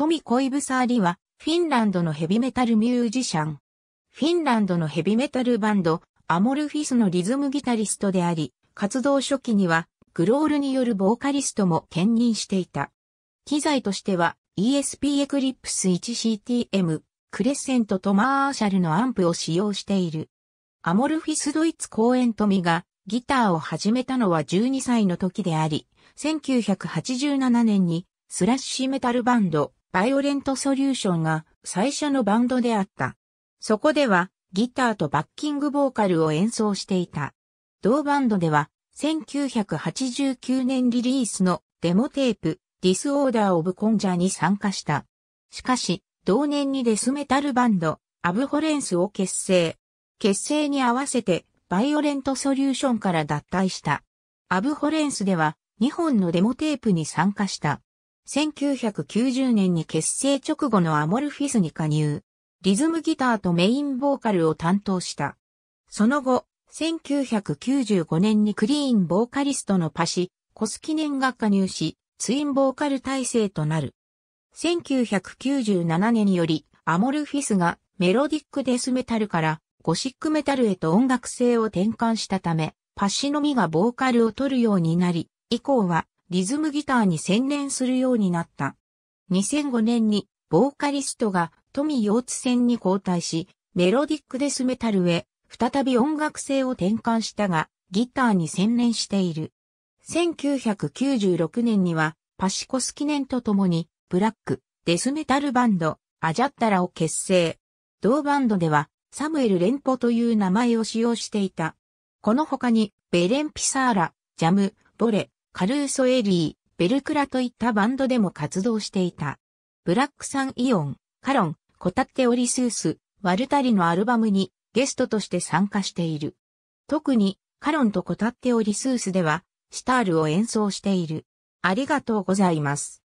トミ・コイブサーリは、フィンランドのヘビメタルミュージシャン。フィンランドのヘビメタルバンド、アモルフィスのリズムギタリストであり、活動初期には、グロールによるボーカリストも兼任していた。機材としては、ESP エクリプス 1CTM、クレッセントとマーシャルのアンプを使用している。アモルフィスドイツ公演トミがギターを始めたのは12歳の時であり、1987年にスラッシュメタルバンドバイオレントソリューションが最初のバンドであった。そこではギターとバッキングボーカルを演奏していた。同バンドでは1989年リリースのデモテープディスオーダーオブコンジャーに参加した。しかし同年にデスメタルバンドアブホレンスを結成。結成に合わせてバイオレントソリューションから脱退した。アブホレンスでは2本のデモテープに参加した。1990年に結成直後のアモルフィスに加入。リズムギターとメインボーカルを担当した。その後、1995年にクリーンボーカリストのパシ、コスキネンが加入し、ツインボーカル体制となる。1997年により、アモルフィスがメロディックデスメタルからゴシックメタルへと音楽性を転換したため、パシのみがボーカルを取るようになり、以降はリズムギターに専念するようになった。2005年にボーカリストが富陽津線に交代し、メロディックデスメタルへ再び音楽性を転換したが、ギターに専念している。1996年にはパシコス記念とともにブラックデスメタルバンドアジャッタラを結成。同バンドではサムエル・レンポという名前を使用していた。この他にベレン・ピサーラ、ジャム、ボレ、カルーソ・エリー、ベルクラといったバンドでも活動していた。ブラックサン・イオン、カロン、コタッテ・オリスース、ワルタリのアルバムにゲストとして参加している。特にカロンとコタッテ・オリスースでは、シタールを演奏している。ありがとうございます。